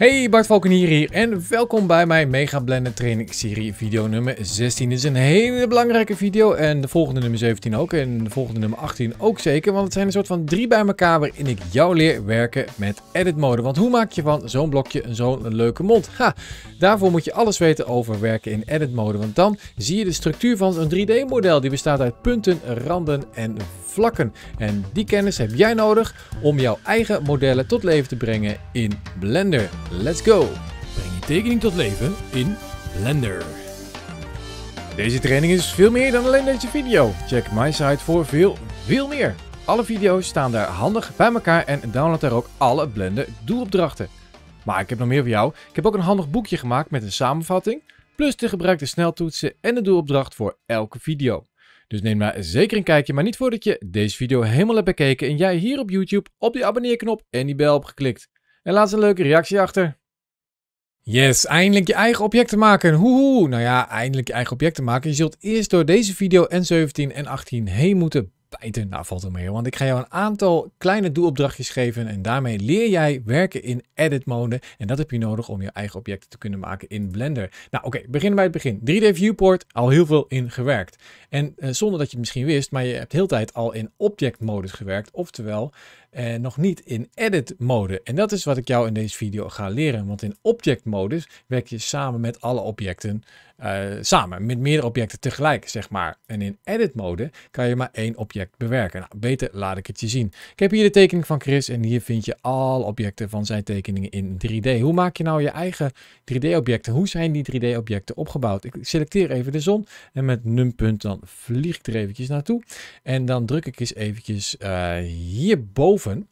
Hey, Bart Valkenier hier en welkom bij mijn Mega Blender Training Serie video nummer 16. Dit is een hele belangrijke video en de volgende nummer 17 ook en de volgende nummer 18 ook zeker. Want het zijn een soort van drie bij elkaar waarin ik jou leer werken met edit mode. Want hoe maak je van zo'n blokje zo'n leuke mond? Ha, daarvoor moet je alles weten over werken in edit mode. Want dan zie je de structuur van zo'n 3D model die bestaat uit punten, randen en vlakken. En die kennis heb jij nodig om jouw eigen modellen tot leven te brengen in Blender. Let's go! Breng je tekening tot leven in Blender. Deze training is veel meer dan alleen deze video. Check mijn site voor veel, veel meer. Alle video's staan daar handig bij elkaar en download daar ook alle Blender doelopdrachten. Maar ik heb nog meer voor jou. Ik heb ook een handig boekje gemaakt met een samenvatting, plus de gebruikte sneltoetsen en de doelopdracht voor elke video. Dus neem daar zeker een kijkje, maar niet voordat je deze video helemaal hebt bekeken en jij hier op YouTube op die abonneerknop en die bel hebt geklikt. En laat een leuke reactie achter. Yes, eindelijk je eigen objecten maken. Hoehoe. Nou ja, eindelijk je eigen objecten maken. Je zult eerst door deze video en 17 en 18 heen moeten bijten. Nou, valt er mee, want ik ga jou een aantal kleine doelopdrachtjes geven en daarmee leer jij werken in edit mode. En dat heb je nodig om je eigen objecten te kunnen maken in Blender. Nou oké, beginnen beginnen bij het begin. 3D viewport, al heel veel in gewerkt. En eh, zonder dat je het misschien wist, maar je hebt heel tijd al in object modus gewerkt, oftewel eh, nog niet in edit mode. En dat is wat ik jou in deze video ga leren, want in object modus werk je samen met alle objecten, eh, samen met meerdere objecten tegelijk, zeg maar. En in edit mode kan je maar één object bewerken. Nou, beter laat ik het je zien. Ik heb hier de tekening van Chris en hier vind je al objecten van zijn tekeningen in 3D. Hoe maak je nou je eigen 3D objecten? Hoe zijn die 3D objecten opgebouwd? Ik selecteer even de zon en met numpunt dan vlieg ik er eventjes naartoe. En dan druk ik eens eventjes uh, hierboven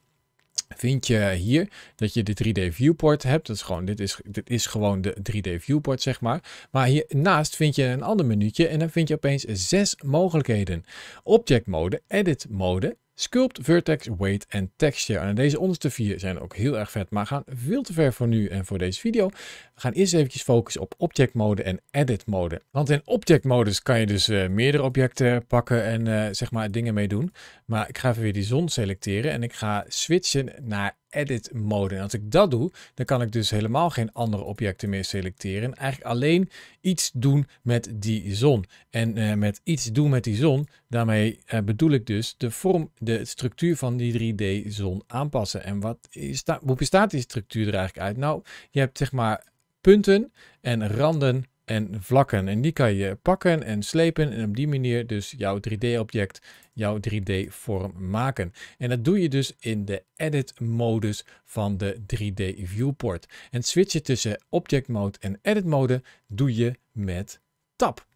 vind je hier dat je de 3D viewport hebt. Dat is gewoon, dit, is, dit is gewoon de 3D viewport, zeg maar. Maar hiernaast vind je een ander menuutje en dan vind je opeens zes mogelijkheden. Object mode, edit mode, Sculpt, Vertex, Weight en Texture. En deze onderste vier zijn ook heel erg vet, maar gaan veel te ver voor nu en voor deze video. We gaan eerst eventjes focussen op Object Mode en Edit Mode. Want in Object Modus kan je dus eh, meerdere objecten pakken en eh, zeg maar dingen mee doen. Maar ik ga even weer die zon selecteren en ik ga switchen naar edit mode. En als ik dat doe, dan kan ik dus helemaal geen andere objecten meer selecteren. Eigenlijk alleen iets doen met die zon. En eh, met iets doen met die zon, daarmee eh, bedoel ik dus de vorm, de structuur van die 3D zon aanpassen. En wat is hoe bestaat die structuur er eigenlijk uit? Nou, je hebt zeg maar punten en randen en vlakken. En die kan je pakken en slepen en op die manier dus jouw 3D-object, jouw 3D-vorm maken. En dat doe je dus in de edit-modus van de 3D-viewport. En switchen tussen object mode en edit mode doe je met tab.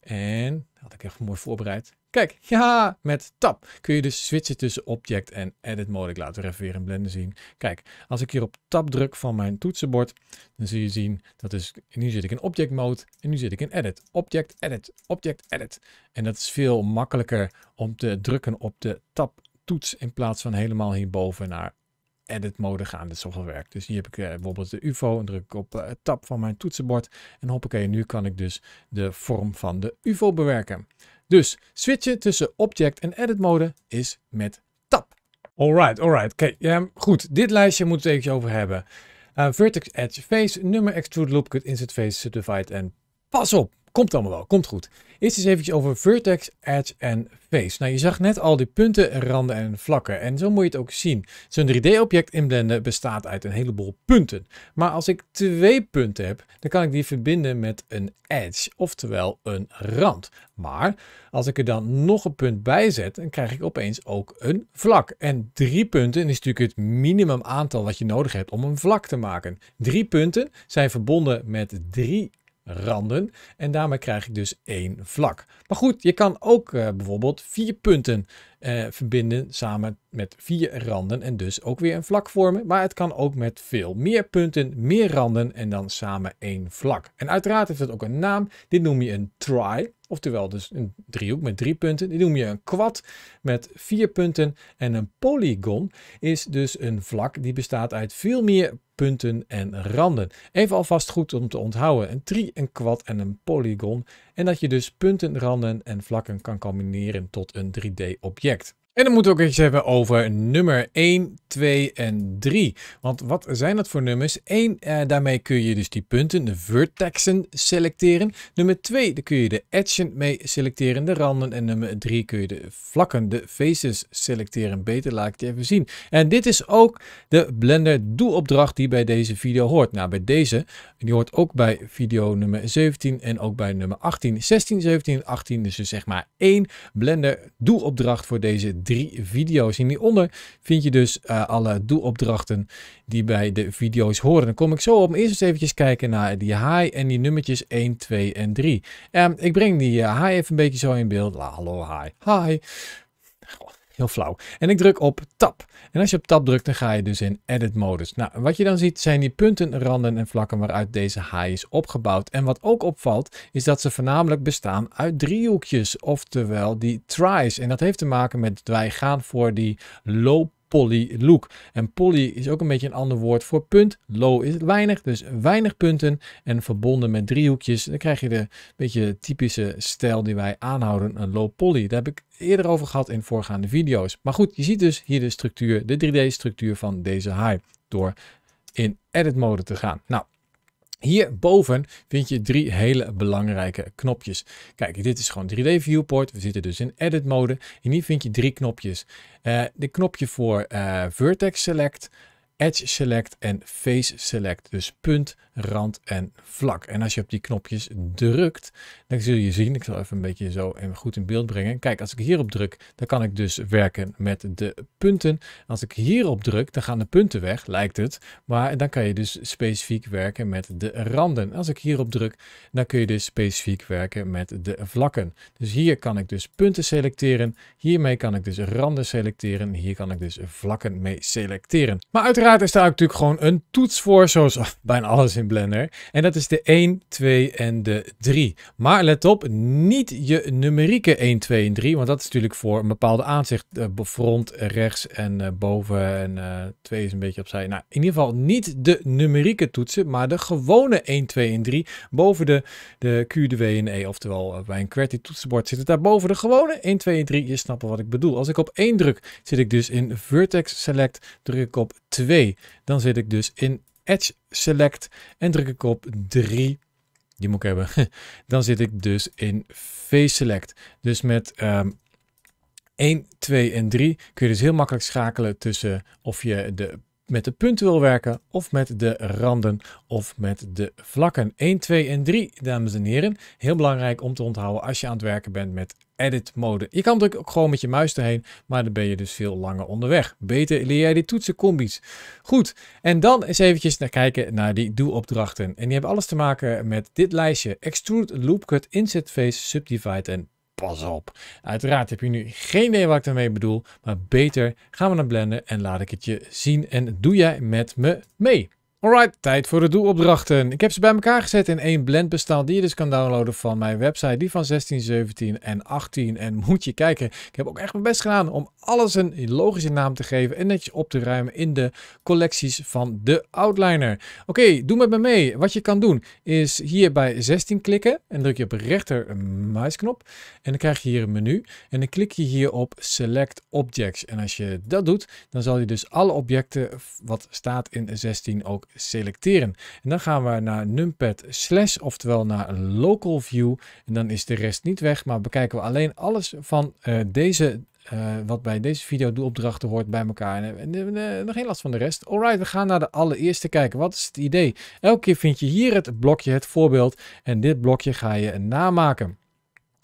En, had ik echt mooi voorbereid, Kijk, ja, met tab kun je dus switchen tussen object en edit mode. Ik laat er even weer in Blender zien. Kijk, als ik hier op tab druk van mijn toetsenbord, dan zie je zien dat is, dus, nu zit ik in object mode en nu zit ik in edit. Object, edit, object, edit. En dat is veel makkelijker om te drukken op de tab toets in plaats van helemaal hierboven naar edit mode gaan. Dat is werk. Dus hier heb ik eh, bijvoorbeeld de UFO en druk ik op eh, tab van mijn toetsenbord. En hoppakee, nu kan ik dus de vorm van de UFO bewerken. Dus switchen tussen Object en Edit Mode is met Tab. Alright, alright. oké, ja, ehm, goed. Dit lijstje moeten we even over hebben. Eh, vertex Edge Face, nummer Extrude Loop Cut Insert Face Subdivide en pas op. Komt allemaal wel, komt goed. Eerst eens eventjes over vertex, edge en face. Nou, je zag net al die punten, randen en vlakken. En zo moet je het ook zien. Zo'n 3D-object inblenden bestaat uit een heleboel punten. Maar als ik twee punten heb, dan kan ik die verbinden met een edge, oftewel een rand. Maar als ik er dan nog een punt bij zet, dan krijg ik opeens ook een vlak. En drie punten is natuurlijk het minimum aantal wat je nodig hebt om een vlak te maken. Drie punten zijn verbonden met drie randen. En daarmee krijg ik dus één vlak. Maar goed, je kan ook eh, bijvoorbeeld vier punten eh, verbinden samen met vier randen en dus ook weer een vlak vormen. Maar het kan ook met veel meer punten, meer randen en dan samen één vlak. En uiteraard heeft het ook een naam. Dit noem je een try, oftewel dus een driehoek met drie punten. Dit noem je een quad met vier punten. En een polygon is dus een vlak die bestaat uit veel meer punten en randen. Even alvast goed om te onthouden. Een tri, een quad en een polygon. En dat je dus punten, randen en vlakken kan combineren tot een 3D object. project. En dan moeten we ook iets hebben over nummer 1, 2 en 3. Want wat zijn dat voor nummers? 1, eh, daarmee kun je dus die punten, de vertexen, selecteren. Nummer 2, daar kun je de edgen mee selecteren, de randen. En nummer 3 kun je de vlakken, de faces selecteren. Beter laat ik het even zien. En dit is ook de Blender doelopdracht die bij deze video hoort. Nou, bij deze, die hoort ook bij video nummer 17 en ook bij nummer 18. 16, 17 en 18, dus, zeg maar één Blender doelopdracht voor deze drie video's. En hieronder vind je dus uh, alle doelopdrachten die bij de video's horen. Dan kom ik zo om Eerst eens kijken naar die high en die nummertjes 1, 2 en 3. Um, ehm, ik breng die high eh, even een beetje zo in beeld. La, hallo, high. Hi. Heel flauw. En ik druk op tab. En als je op tab drukt, dan ga je dus in edit modus. Nou, wat je dan ziet zijn die punten, randen en vlakken waaruit deze haai is opgebouwd. En wat ook opvalt, is dat ze voornamelijk bestaan uit driehoekjes, oftewel die tries. En dat heeft te maken met wij gaan voor die low look. En poly is ook een beetje een ander woord voor punt. Low is weinig, dus weinig punten. En verbonden met driehoekjes, dan krijg je de beetje typische stijl die wij aanhouden, een low poly. Daar heb ik eerder over gehad in voorgaande video's. Maar goed, je ziet dus hier de structuur, de 3D-structuur van deze high. door in edit mode te gaan. Nou, Hierboven vind je drie hele belangrijke knopjes. Kijk, dit is gewoon 3D viewport. We zitten dus in edit mode. En hier vind je drie knopjes. Eh, de knopje voor eh, vertex select, Edge Select en Face Select. Dus punt, rand en vlak. En als je op die knopjes drukt, dan zul je zien, ik zal even een beetje zo goed in beeld brengen. Kijk, als ik hierop druk, dan kan ik dus werken met de punten. Als ik hierop druk, dan gaan de punten weg, lijkt het. Maar dan kan je dus specifiek werken met de randen. Als ik hierop druk, dan kun je dus specifiek werken met de vlakken. Dus hier kan ik dus punten selecteren. Hiermee kan ik dus randen selecteren. Hier kan ik dus vlakken mee selecteren. Maar uiteraard Uiteraard is daar natuurlijk gewoon een toets voor, zoals bijna alles in Blender. En dat is de 1, 2 en de 3. Maar let op, niet je numerieke 1, 2 en 3, want dat is natuurlijk voor een bepaalde aanzicht. Uh, front, rechts en uh, boven en uh, eh, 2 is een beetje opzij. Nou, in ieder geval niet de numerieke toetsen, maar de gewone 1, 2 en 3 boven de, de Q, de W en E. Oftewel, bij een QWERTY toetsenbord zit het daarboven de gewone 1, 2 en 3. Je snapt wat ik bedoel. Als ik op 1 druk, zit ik dus in Vertex Select. Druk ik op 2 dan zit ik dus in Edge Select en druk ik op 3. Die moet ik hebben. Dan zit ik dus in Face Select. Dus met um, 1, 2 en 3 kun je dus heel makkelijk schakelen tussen of je de, met de punten wil werken of met de randen of met de vlakken. 1, 2 en 3, dames en heren. Heel belangrijk om te onthouden als je aan het werken bent met edit mode. Je kan druk ook gewoon met je muis erheen, maar dan ben je dus veel langer onderweg. Beter leer jij die toetsencombis. Goed, en dan eens eventjes naar kijken naar die doelopdrachten. En die hebben alles te maken met dit lijstje. Extrude, loop cut, inset face, subdivide en pas op. Uiteraard heb je nu geen idee wat ik daarmee bedoel, maar beter gaan we naar blender en laat ik het je zien en doe jij met me mee. Alright, tijd voor de doelopdrachten. Ik heb ze bij elkaar gezet in één blendbestand die je dus kan downloaden van mijn website. Die van 16, 17 en 18. En moet je kijken, ik heb ook echt mijn best gedaan om alles een logische naam te geven en netjes op te ruimen in de collecties van de outliner. Oké, doe met me mee. Wat je kan doen is hier bij 16 klikken en druk je op rechter muisknop en dan krijg je hier een menu en dan klik je hier op Select Objects. En als je dat doet, dan zal je dus alle objecten wat staat in 16 ook selecteren. En dan gaan we naar numpad slash, oftewel naar local view en dan is de rest niet weg, maar bekijken we alleen alles van uh, deze eh, wat bij deze video doelopdrachten hoort bij elkaar. En, en, eh, nog geen last van de rest. Alright, we gaan naar de allereerste kijken. Wat is het idee? Elke keer vind je hier het blokje, het voorbeeld. En dit blokje ga je namaken.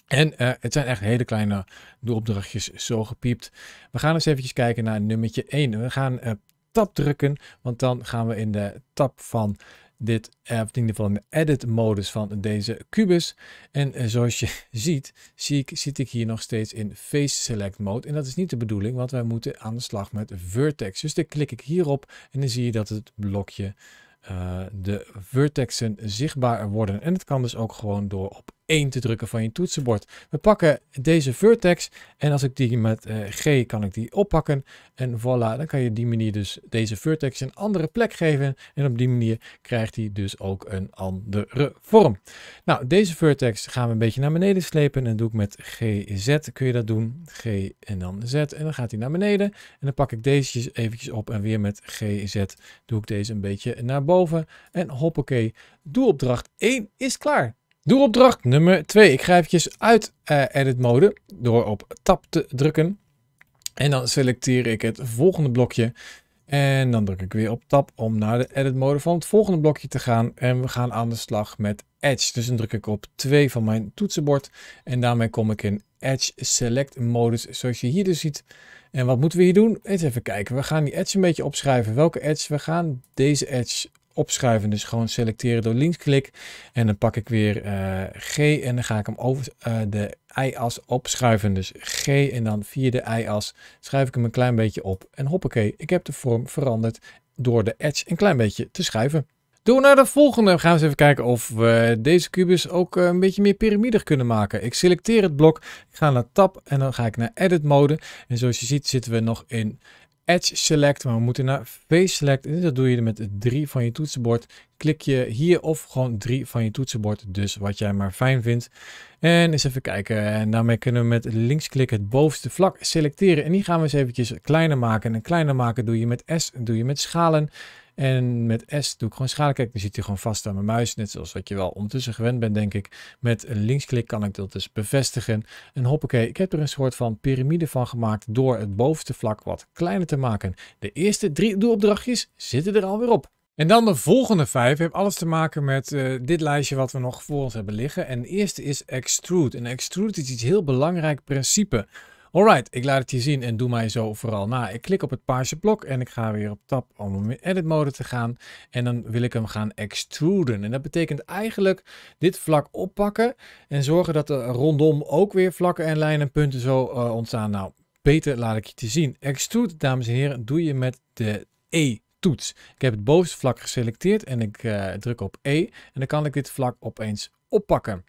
En eh, het zijn echt hele kleine doelopdrachtjes zo gepiept. We gaan eens eventjes kijken naar nummertje 1. We gaan uh, tab drukken, want dan gaan we in de tab van dit, of in ieder geval in de edit modus van deze kubus. En eh, zoals je ziet, zie ik, zit ik hier nog steeds in face select mode. En dat is niet de bedoeling, want wij moeten aan de slag met vertex. Dus dan klik ik hierop en dan zie je dat het blokje eh, de vertexen zichtbaar worden. En het kan dus ook gewoon door op 1 te drukken van je toetsenbord. We pakken deze vertex en als ik die met eh, G kan ik die oppakken. En voilà, dan kan je die manier dus deze vertex een andere plek geven. En op die manier krijgt hij dus ook een andere vorm. Nou, deze vertex gaan we een beetje naar beneden slepen. En doe ik met GZ kun je dat doen. G en dan Z. En dan gaat hij naar beneden. En dan pak ik deze eventjes op en weer met GZ doe ik deze een beetje naar boven. En hoppakee, doelopdracht 1 is klaar. Doelopdracht nummer 2. Ik ga eventjes uit uh, eh, edit mode door op tab te drukken. En dan selecteer ik het volgende blokje. En dan druk ik weer op tab om naar de edit mode van het volgende blokje te gaan. En we gaan aan de slag met Edge. Dus dan druk ik op 2 van mijn toetsenbord. En daarmee kom ik in Edge Select modus zoals je hier dus ziet. En wat moeten we hier doen? even kijken. We gaan die Edge een beetje opschrijven. Welke Edge? We gaan deze Edge opschuiven. Dus gewoon selecteren door linksklik. En dan pak ik weer eh, G en dan ga ik hem over eh, de i as opschuiven. Dus G en dan via de i as schuif ik hem een klein beetje op. En hoppakee, ik heb de vorm veranderd door de edge een klein beetje te schuiven. Door naar de volgende. We gaan eens even kijken of we deze kubus ook eh, een beetje meer piramidig kunnen maken. Ik selecteer het blok, ik ga naar tab en dan ga ik naar edit mode. En zoals je ziet zitten we nog in Edge Select, maar we moeten naar Face Select. En dat doe je met drie van je toetsenbord. Klik je hier of gewoon drie van je toetsenbord. Dus wat jij maar fijn vindt. En eens even kijken. En daarmee kunnen we met linksklik het bovenste vlak selecteren. En die gaan we eens eventjes kleiner maken. En kleiner maken doe je met S, doe je met schalen. En met S doe ik gewoon Kijk, Dan zit hij gewoon vast aan mijn muis. Net zoals wat je wel ondertussen gewend bent, denk ik. Met een linksklik kan ik dat dus bevestigen. En hoppakee, ik heb er een soort van piramide van gemaakt door het bovenste vlak wat kleiner te maken. De eerste drie doelopdrachtjes zitten er alweer op. En dan de volgende vijf heeft alles te maken met eh, dit lijstje wat we nog voor ons hebben liggen. En de eerste is extrude. En extrude is iets heel belangrijk principe. Alright, ik laat het je zien en doe mij zo vooral na. Ik klik op het paarse blok en ik ga weer op tab om in edit mode te gaan. En dan wil ik hem gaan extruden. En dat betekent eigenlijk dit vlak oppakken en zorgen dat er rondom ook weer vlakken en lijnen en punten zo eh, ontstaan. Nou, beter laat ik je te zien. Extrude, dames en heren, doe je met de E toets. Ik heb het bovenste vlak geselecteerd en ik eh, druk op E. En dan kan ik dit vlak opeens oppakken.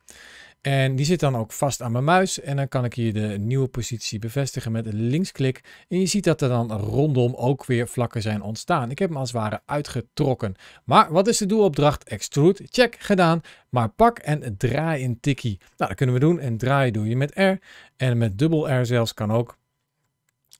En die zit dan ook vast aan mijn muis. En dan kan ik hier de nieuwe positie bevestigen met linksklik. En je ziet dat er dan rondom ook weer vlakken zijn ontstaan. Ik heb hem als het ware uitgetrokken. Maar wat is de doelopdracht? Extrude, check, gedaan. Maar pak en draai in tikkie. Nou, dat kunnen we doen. En draai doe je met R. En met dubbel R zelfs kan ook.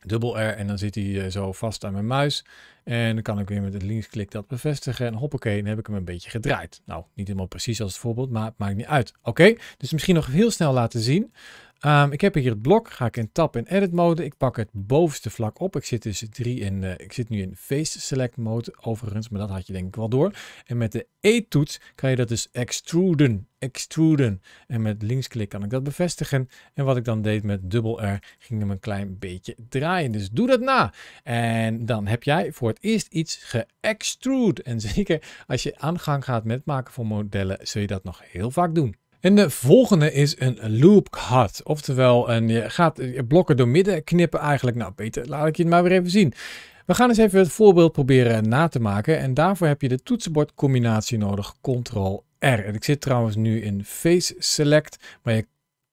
Dubbel R en dan zit hij eh, zo vast aan mijn muis. En dan kan ik weer met het linksklik dat bevestigen. En hoppakee, dan heb ik hem een beetje gedraaid. Nou, niet helemaal precies als het voorbeeld, maar het maakt niet uit. Oké, dus misschien nog heel snel laten zien. Ehm, ik heb hier het blok, ga ik in tab in edit mode. Ik pak het bovenste vlak op. Ik zit, dus drie in, eh, ik zit nu in face select mode overigens, maar dat had je denk ik wel door. En met de E-toets kan je dat dus extruden, extruden. En met linksklik kan ik dat bevestigen. En wat ik dan deed met dubbel R, ging hem een klein beetje draaien. Dus doe dat na. En dan heb jij voor het eerst iets geëxtrude. En zeker als je aan gang gaat met maken van modellen, zul je dat nog heel vaak doen. En de volgende is een loop cut. Oftewel, een, je gaat blokken door midden knippen eigenlijk. Nou, beter laat ik je het maar weer even zien. We gaan eens even het voorbeeld proberen na te maken. En daarvoor heb je de toetsenbordcombinatie nodig, Ctrl-R. En ik zit trouwens nu in Face Select, maar je,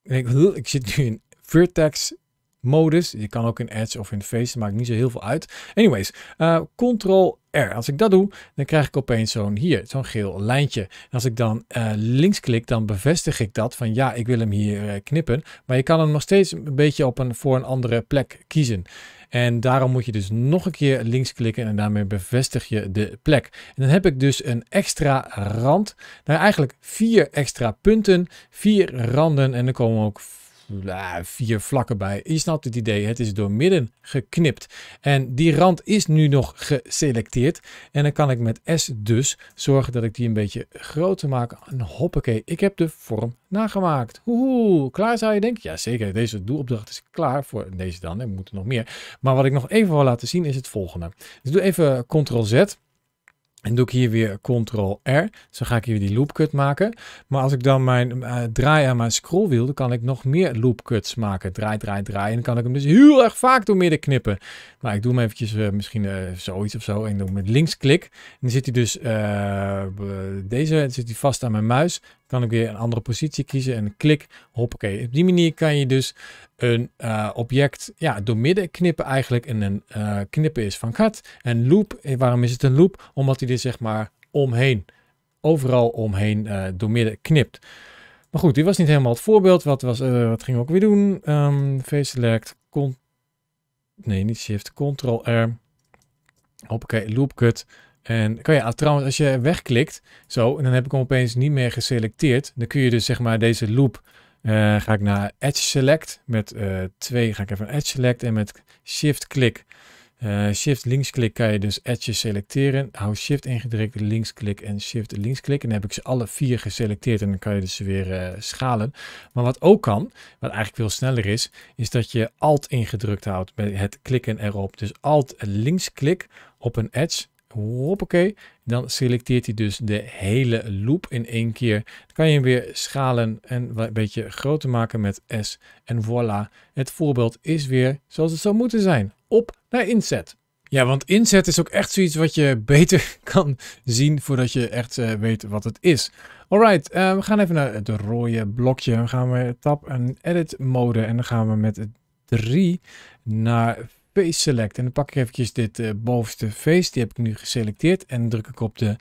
ik, ik zit nu in Vertex modus. Je kan ook in Edge of in Face, maakt niet zo heel veel uit. Anyways, uh, eh, Ctrl R. Als ik dat doe, dan krijg ik opeens zo'n hier, zo'n geel lijntje. als ik dan eh, links klik, dan bevestig ik dat van ja, ik wil hem hier eh, knippen. Maar je kan hem nog steeds een beetje op een, voor een andere plek kiezen. En daarom moet je dus nog een keer links klikken en daarmee bevestig je de plek. En dan heb ik dus een extra rand. Nou, eigenlijk vier extra punten, vier randen en dan komen ook eh, vier vlakken bij. Je snapt het idee, het is door midden geknipt. En die rand is nu nog geselecteerd. En dan kan ik met S dus zorgen dat ik die een beetje groter maak. En hoppakee, ik heb de vorm nagemaakt. Hoehoe, klaar zou je denken? Ja zeker, deze doelopdracht is klaar voor deze dan. Er moeten nog meer. Maar wat ik nog even wil laten zien is het volgende. Dus doe even Ctrl Z. En doe ik hier weer Ctrl-R. Zo ga ik hier die loopcut maken. Maar als ik dan mijn eh, draai aan mijn scrollwiel, dan kan ik nog meer loopcuts maken. Draai, draai, draai. En dan kan ik hem dus heel erg vaak door midden knippen. Maar ik doe hem eventjes eh, misschien eh, zoiets of zo. En dan met linksklik. En dan zit hij dus deze zit hij vast aan mijn muis kan ik weer een andere positie kiezen en klik, hoppakee. Op die manier kan je dus een eh, object ja, doormidden knippen eigenlijk en een eh, knippen is van gat En loop, eh, waarom is het een loop? Omdat hij er zeg maar omheen, overal omheen door doormidden knipt. Maar goed, dit was niet helemaal het voorbeeld. Wat, was, wat ging we ook weer doen? Um, ehm, V-select, nee niet shift, ctrl R. Hoppakee, loop cut. En kan je ah, trouwens, als je wegklikt, zo, en dan heb ik hem opeens niet meer geselecteerd. Dan kun je dus zeg maar deze loop, eh, ga ik naar Edge Select. Met eh, twee. ga ik even Edge Select en met Shift-klik. Uh, shift eh, linksklik kan je dus edges selecteren. Hou shift ingedrukt, linksklik en shift linksklik. En dan heb ik ze alle vier geselecteerd en dan kan je dus weer schalen. Maar wat ook kan, wat eigenlijk veel sneller is, is dat je alt ingedrukt houdt bij het klikken erop. Dus alt linksklik op een edge Hoppakee. Dan selecteert hij dus de hele loop in één keer. Dan kan je hem weer schalen en een beetje groter maken met S. En voilà, het voorbeeld is weer zoals het zou moeten zijn. Op naar inzet. Ja, want inzet is ook echt zoiets wat je beter kan zien voordat je echt eh, weet wat het is. Alright, uh, we gaan even naar het rode blokje. Dan gaan we tab en edit mode en dan gaan we met 3 naar Select. En dan pak ik eventjes dit eh, bovenste face, die heb ik nu geselecteerd. En druk ik op de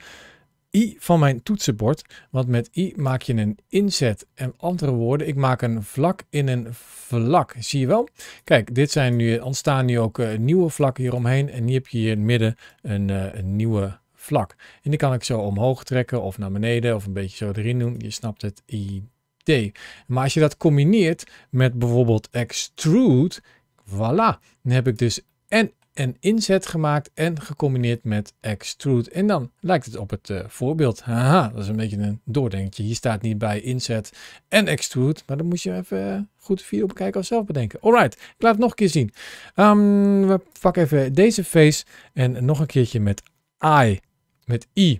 I van mijn toetsenbord. Want met I maak je een inzet. En andere woorden, ik maak een vlak in een vlak. Zie je wel? Kijk, dit zijn nu, ontstaan nu ook eh, nieuwe vlakken hieromheen. En hier heb je hier in het midden een, eh, een nieuwe vlak. En die kan ik zo omhoog trekken of naar beneden of een beetje zo erin doen. Je snapt het idee. Maar als je dat combineert met bijvoorbeeld extrude, Voilà, dan heb ik dus en een inzet gemaakt en gecombineerd met extrude. En dan lijkt het op het eh, voorbeeld. Haha, dat is een beetje een doordenkje. Hier staat niet bij inzet en extrude, maar dan moet je even eh, goed de video bekijken of zelf bedenken. Alright, ik laat het nog een keer zien. Ehm, we pakken even deze face en nog een keertje met I, met I.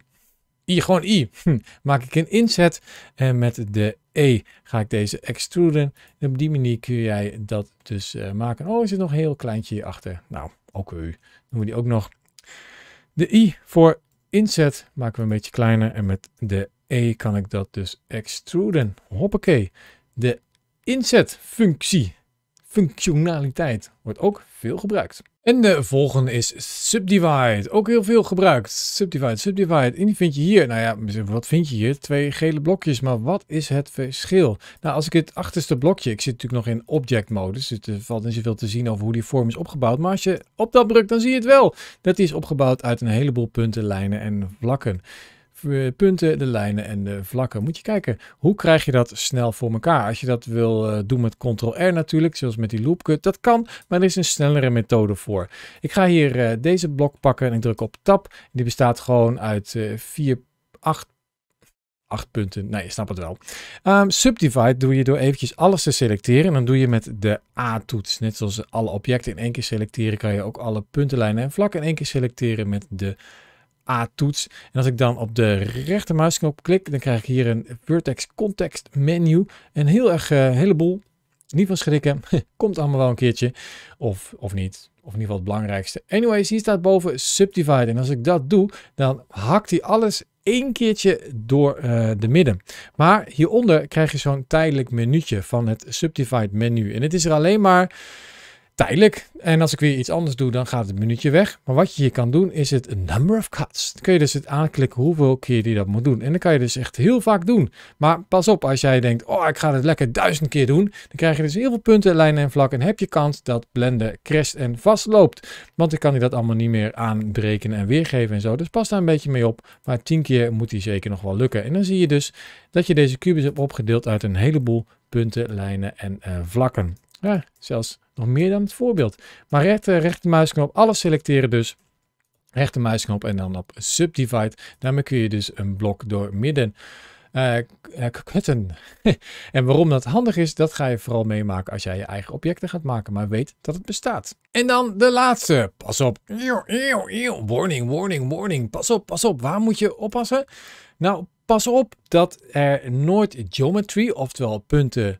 I, gewoon I. Hm. Maak ik een inzet en met de E, ga ik deze extruden. op die manier kun jij dat dus eh, maken. Oh, is er nog een heel kleintje hierachter? Nou, ook u. Doen we die ook nog. De I voor inzet maken we een beetje kleiner. En met de E kan ik dat dus extruden. Hoppakee. De functie functionaliteit wordt ook veel gebruikt. En de volgende is Subdivide. Ook heel veel gebruikt. Subdivide, Subdivide. En die vind je hier. Nou ja, wat vind je hier? Twee gele blokjes. Maar wat is het verschil? Nou, als ik het achterste blokje... Ik zit natuurlijk nog in object modus. Dus er valt niet zoveel te zien over hoe die vorm is opgebouwd. Maar als je op dat drukt, dan zie je het wel. Dat die is opgebouwd uit een heleboel punten, lijnen en vlakken. Eh, punten, de lijnen en de vlakken. Moet je kijken, hoe krijg je dat snel voor elkaar? Als je dat wil eh, doen met Ctrl-R natuurlijk, zoals met die loopcut, dat kan, maar er is een snellere methode voor. Ik ga hier eh, deze blok pakken en ik druk op tab. Die bestaat gewoon uit 4, 8 8 punten. Nee, je snapt het wel. Ehm, subdivide doe je door eventjes alles te selecteren. En dan doe je met de A-toets. Net zoals alle objecten in één keer selecteren, kan je ook alle puntenlijnen en vlakken in één keer selecteren met de A-toets. En als ik dan op de rechtermuisknop klik, dan krijg ik hier een Vertex Context menu. En heel erg uh, heleboel, niet van schrikken, komt allemaal wel een keertje. Of, of niet, of in ieder geval het belangrijkste. Anyways, hier staat boven Subdivide. En als ik dat doe, dan hakt hij alles één keertje door uh, de midden. Maar hieronder krijg je zo'n tijdelijk menuutje van het Subdivide menu. En het is er alleen maar tijdelijk. En als ik weer iets anders doe, dan gaat het minuutje weg. Maar wat je hier kan doen, is het number of cuts. Dan kun je dus het aanklikken hoeveel keer je dat moet doen. En dan kan je dus echt heel vaak doen. Maar pas op, als jij denkt, oh, ik ga het lekker duizend keer doen. Dan krijg je dus heel veel punten, lijnen en vlakken. En heb je kans dat Blender crasht en vastloopt. Want dan kan hij dat allemaal niet meer aanbreken en weergeven en zo. Dus pas daar een beetje mee op. Maar tien keer moet hij zeker nog wel lukken. En dan zie je dus dat je deze kubus hebt opgedeeld uit een heleboel punten, lijnen en eh, vlakken. Ja, zelfs nog meer dan het voorbeeld. Maar rechter, muisknop, alles selecteren dus. Rechtermuisknop en dan op subdivide. Daarmee kun je dus een blok door midden eh, eh, kutten. en waarom dat handig is, dat ga je vooral meemaken als jij je eigen objecten gaat maken. Maar weet dat het bestaat. En dan de laatste. Pas op. Warning, warning, warning. Pas op, pas op. Waar moet je oppassen? Nou, pas op dat er nooit geometry, oftewel punten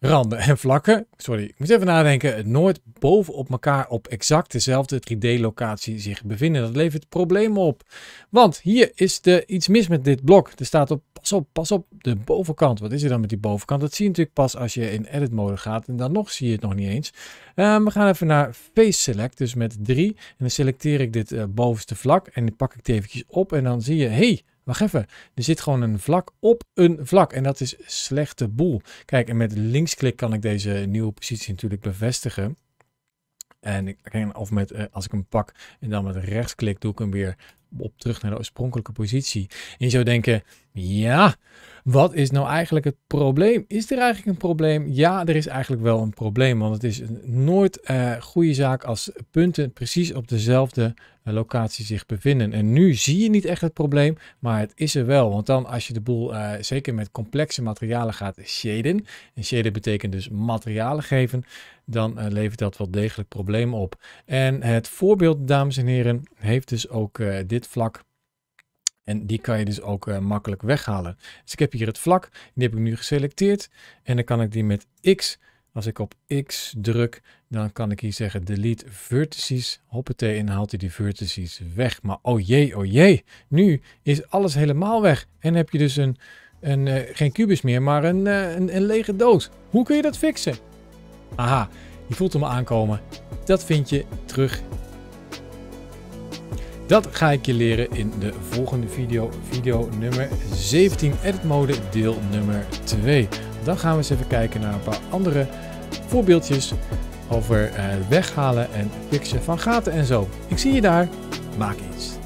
Randen en vlakken, sorry, ik moet even nadenken, nooit bovenop elkaar op exact dezelfde 3D-locatie zich bevinden. Dat levert problemen op. Want hier is de, iets mis met dit blok. Er staat op, pas op, pas op, de bovenkant. Wat is er dan met die bovenkant? Dat zie je natuurlijk pas als je in edit mode gaat. En dan nog zie je het nog niet eens. Ehm, we gaan even naar face select, dus met 3. En dan selecteer ik dit eh, bovenste vlak en dan pak ik het eventjes op. En dan zie je, hey, wacht even, er zit gewoon een vlak op een vlak en dat is slechte boel. Kijk, en met linksklik kan ik deze nieuwe positie natuurlijk bevestigen. En ik, of met, eh, als ik hem pak en dan met rechtsklik doe ik hem weer op terug naar de oorspronkelijke positie. En je zou denken, ja, wat is nou eigenlijk het probleem? Is er eigenlijk een probleem? Ja, er is eigenlijk wel een probleem, want het is nooit uh, goede zaak als punten precies op dezelfde eh, locatie zich bevinden. En nu zie je niet echt het probleem, maar het is er wel. Want dan als je de boel eh, zeker met complexe materialen gaat shaden, en shaden betekent dus materialen geven, dan levert dat wel degelijk problemen op. En het voorbeeld, dames en heren, heeft dus ook dit vlak en die kan je dus ook eh, makkelijk weghalen. Dus ik heb hier het vlak, die heb ik nu geselecteerd. En dan kan ik die met X, als ik op X druk, dan kan ik hier zeggen delete vertices. Hoppatee, en haalt hij die vertices weg. Maar oh jee, oh jee, nu is alles helemaal weg. En heb je dus een, een eh, geen kubus meer, maar een, eh, een, een lege doos. Hoe kun je dat fixen? Aha, je voelt hem aankomen. Dat vind je terug dat ga ik je leren in de volgende video, video nummer 17, edit mode deel nummer 2. Dan gaan we eens even kijken naar een paar andere voorbeeldjes over eh, weghalen en fixen van gaten en zo. Ik zie je daar. Maak iets.